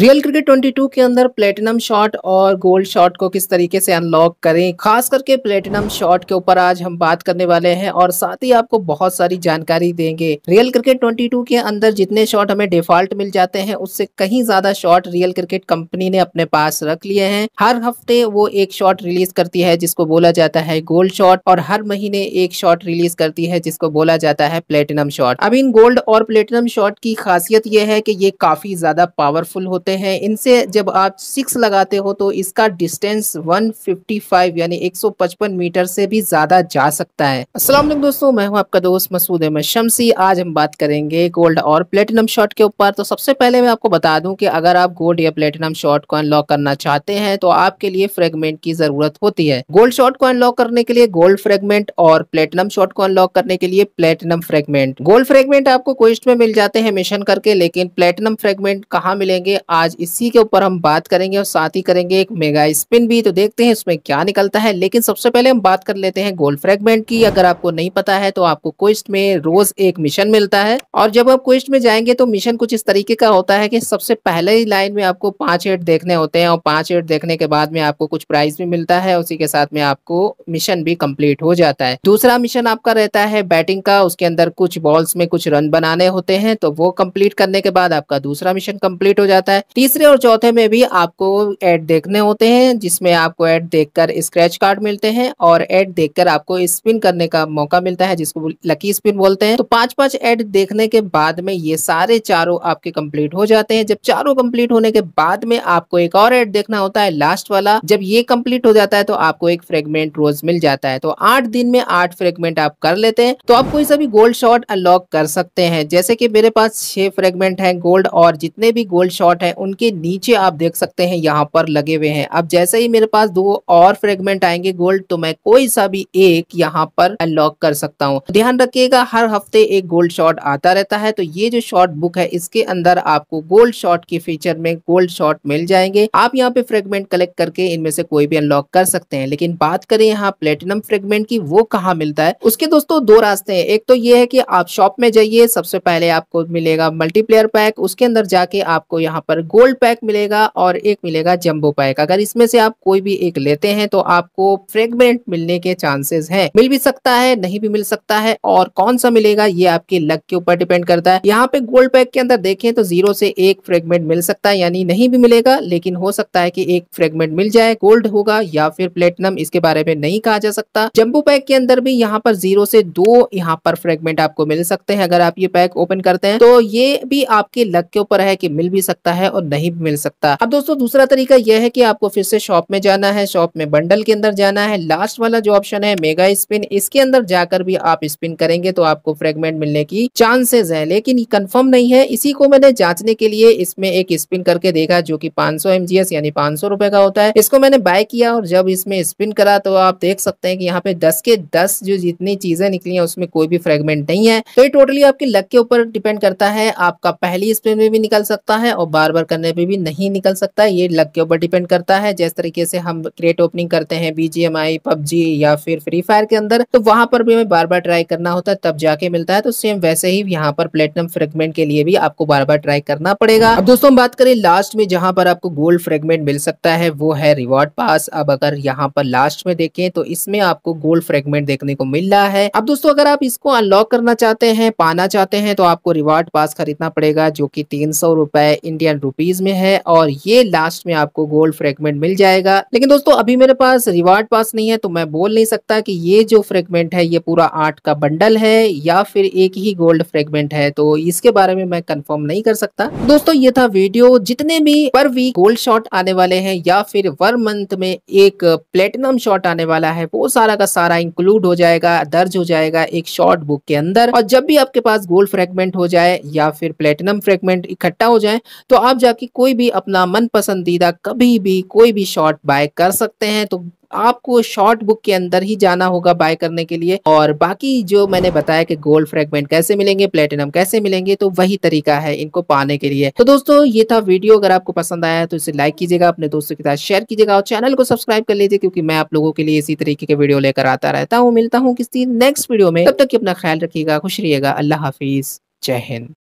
real cricket 22 के अंदर platinum shot और गोल्ड शॉट को किस तरीके से अनलॉक करें खास करके प्लेटिनम शॉट के ऊपर आज हम बात करने वाले हैं और साथ ही आपको बहुत सारी जानकारी देंगे रियल क्रिकेट 22 के अंदर जितने शॉट हमें डिफॉल्ट मिल जाते हैं उससे कहीं ज्यादा शॉट रियल क्रिकेट कंपनी ने अपने पास रख लिए हैं हर हफ्ते वो एक शॉट रिलीज करती है जिसको बोला जाता है गोल्ड शॉट और हर महीने एक शॉट रिलीज करती है जिसको बोला जाता है प्लेटिनम शॉट अब इन गोल्ड और प्लेटिनम शॉट की खासियत यह है की ये काफी ज्यादा पावरफुल होती होते हैं इनसे जब आप सिक्स लगाते हो तो इसका डिस्टेंस 155 यानी 155 मीटर से भी ज्यादा जा सकता है असला दोस्तों मैं हूं आपका दोस्त मसूद अहमद शमसी आज हम बात करेंगे गोल्ड और प्लेटिनम शॉट के ऊपर तो सबसे पहले मैं आपको बता दूं कि अगर आप गोल्ड या प्लेटिनम शॉट को अनलॉक करना चाहते हैं तो आपके लिए फ्रेगमेंट की जरूरत होती है गोल्ड शॉट को अनलॉक करने के लिए गोल्ड फ्रेगमेंट और प्लेटिनम शॉट को अनलॉक करने के लिए प्लेटिनम फ्रेगमेंट गोल्ड फ्रेगमेंट आपको क्वेस्ट में मिल जाते हैं मिशन करके लेकिन प्लेटिनम फ्रेगमेंट कहाँ मिलेंगे आज इसी के ऊपर हम बात करेंगे और साथ ही करेंगे एक मेगा स्पिन भी तो देखते हैं इसमें क्या निकलता है लेकिन सबसे पहले हम बात कर लेते हैं गोल्ड फ्रेगमेंट की अगर आपको नहीं पता है तो आपको क्वेस्ट में रोज एक मिशन मिलता है और जब आप क्वेस्ट में जाएंगे तो मिशन कुछ इस तरीके का होता है कि सबसे पहले ही लाइन में आपको पांच एट देखने होते हैं और पांच एट देखने के बाद में आपको कुछ प्राइज भी मिलता है उसी के साथ में आपको मिशन भी कम्प्लीट हो जाता है दूसरा मिशन आपका रहता है बैटिंग का उसके अंदर कुछ बॉल्स में कुछ रन बनाने होते हैं तो वो कम्प्लीट करने के बाद आपका दूसरा मिशन कम्प्लीट हो जाता है तीसरे और चौथे में भी आपको एड देखने होते हैं जिसमें आपको एड देखकर स्क्रैच कार्ड मिलते हैं और एड देखकर आपको स्पिन करने का मौका मिलता है जिसको लकी स्पिन बोलते हैं तो पांच पांच एड देखने के बाद में ये सारे चारों आपके कंप्लीट हो जाते हैं जब चारों कंप्लीट होने के बाद में आपको एक और एड देखना होता है लास्ट वाला जब ये कंप्लीट हो जाता है तो आपको एक फ्रेगमेंट रोज मिल जाता है तो आठ दिन में आठ फ्रेगमेंट आप कर लेते हैं तो आप कोई सा भी गोल्ड शॉट अनलॉक कर सकते हैं जैसे कि मेरे पास छह फ्रेगमेंट है गोल्ड और जितने भी गोल्ड शॉट है उनके नीचे आप देख सकते हैं यहाँ पर लगे हुए हैं अब जैसे ही मेरे पास दो और फ्रेगमेंट आएंगे गोल्ड तो मैं कोई सा भी एक यहाँ पर अनलॉक कर सकता हूँ ध्यान रखिएगा हर हफ्ते एक गोल्ड शॉट आता रहता है तो ये जो शॉर्ट बुक है इसके अंदर आपको गोल्ड शॉट के फीचर में गोल्ड शॉट मिल जाएंगे आप यहाँ पे फ्रेगमेंट कलेक्ट करके इनमें से कोई भी अनलॉक कर सकते हैं लेकिन बात करें यहाँ प्लेटिनम फ्रेगमेंट की वो कहा मिलता है उसके दोस्तों दो रास्ते हैं एक तो ये है कि आप शॉप में जाइए सबसे पहले आपको मिलेगा मल्टीप्लेयर पैक उसके अंदर जाके आपको यहाँ पर पर गोल्ड पैक मिलेगा और एक मिलेगा जम्बो पैक अगर इसमें से आप कोई भी एक लेते हैं तो आपको फ्रेगमेंट मिलने के चांसेस हैं मिल भी सकता है नहीं भी मिल सकता है और कौन सा मिलेगा ये आपके लक के ऊपर डिपेंड करता है यहाँ पे गोल्ड पैक के अंदर देखें तो जीरो से एक फ्रेगमेंट मिल सकता है यानी नहीं भी मिलेगा लेकिन हो सकता है की एक फ्रेगमेंट मिल जाए गोल्ड होगा या फिर प्लेटिनम इसके बारे में नहीं कहा जा सकता जम्बू पैक के अंदर भी यहाँ पर जीरो से दो यहाँ पर फ्रेगमेंट आपको मिल सकते हैं अगर आप ये पैक ओपन करते हैं तो ये भी आपके लक के ऊपर है कि मिल भी सकता है है और नहीं मिल सकता अब दोस्तों दूसरा तरीका यह है कि आपको फिर से शॉप में जाना है शॉप में बंडल के अंदर जाना है लास्ट वाला जो ऑप्शन है मेगा स्पिन इसके अंदर जाकर भी आप स्पिन करेंगे तो आपको फ्रेगमेंट मिलने की चांसेस है लेकिन कन्फर्म नहीं है इसी को मैंने जांचने के लिए इसमें एक स्पिन करके देखा जो की पांच सौ यानी पांच सौ का होता है इसको मैंने बाय किया और जब इसमें स्पिन करा तो आप देख सकते हैं कि यहाँ पे दस के दस जो जितनी चीजें निकली है उसमें कोई भी फ्रेगमेंट नहीं है तो ये टोटली आपके लक के ऊपर डिपेंड करता है आपका पहली स्पिन में भी निकल सकता है और बार सर्वर करने पे भी नहीं निकल सकता ये लग के ऊपर डिपेंड करता है जिस तरीके से हम क्रिएट ओपनिंग करते हैं बीजीएमआई पबजी या फिर फ्री फायर के अंदर तो वहां पर भी हमें बार बार ट्राई करना होता है तब जाके मिलता है तो सेम वैसे ही यहाँ पर प्लेटिनम फ्रेगमेंट के लिए भी आपको बार बार ट्राई करना पड़ेगा अब दोस्तों बात करें लास्ट में जहाँ पर आपको गोल्ड फ्रेगमेंट मिल सकता है वो है रिवॉर्ड पास अब अगर यहाँ पर लास्ट में देखें तो इसमें आपको गोल्ड फ्रेगमेंट देखने को मिल रहा है अब दोस्तों अगर आप इसको अनलॉक करना चाहते हैं पाना चाहते हैं तो आपको रिवॉर्ड पास खरीदना पड़ेगा जो कि तीन सौ रुपए इंडियन रुपीज में है और ये लास्ट में आपको गोल्ड फ्रेगमेंट मिल जाएगा लेकिन दोस्तों अभी मेरे पास रिवार्ड पास नहीं है तो मैं बोल नहीं सकता कि ये जो फ्रेगमेंट है ये पूरा आठ का बंडल है या फिर एक ही गोल्ड फ्रेगमेंट है तो इसके बारे में मैं कंफर्म नहीं कर सकता दोस्तों ये था वीडियो जितने भी पर वीक गोल्ड शॉट आने वाले हैं या फिर वर मंथ में एक प्लेटिनम शॉट आने वाला है वो सारा का सारा इंक्लूड हो जाएगा दर्ज हो जाएगा एक शॉर्ट बुक के अंदर और जब भी आपके पास गोल्ड फ्रेगमेंट हो जाए या फिर प्लेटिनम फ्रेगमेंट इकट्ठा हो जाए तो आप आप जाके कोई भी अपना मन पसंदीदा कभी भी कोई भी शॉट बाय कर सकते हैं तो आपको शॉर्ट बुक के अंदर ही जाना होगा बाय करने के लिए और बाकी जो मैंने बताया कि गोल्ड फ्रेगमेंट कैसे मिलेंगे प्लेटिनम कैसे मिलेंगे तो वही तरीका है इनको पाने के लिए तो दोस्तों ये था वीडियो अगर आपको पसंद आया है तो इसे लाइक कीजिएगा अपने दोस्तों के साथ शेयर कीजिएगा और चैनल को सब्सक्राइब कर लीजिए क्योंकि मैं आप लोगों के लिए इसी तरीके के वीडियो लेकर आता रहता हूँ मिलता हूँ किसी नेक्स्ट वीडियो में तब तक अपना ख्याल रखिएगा खुश रहिएगा अल्लाह हाफिज जय हिंद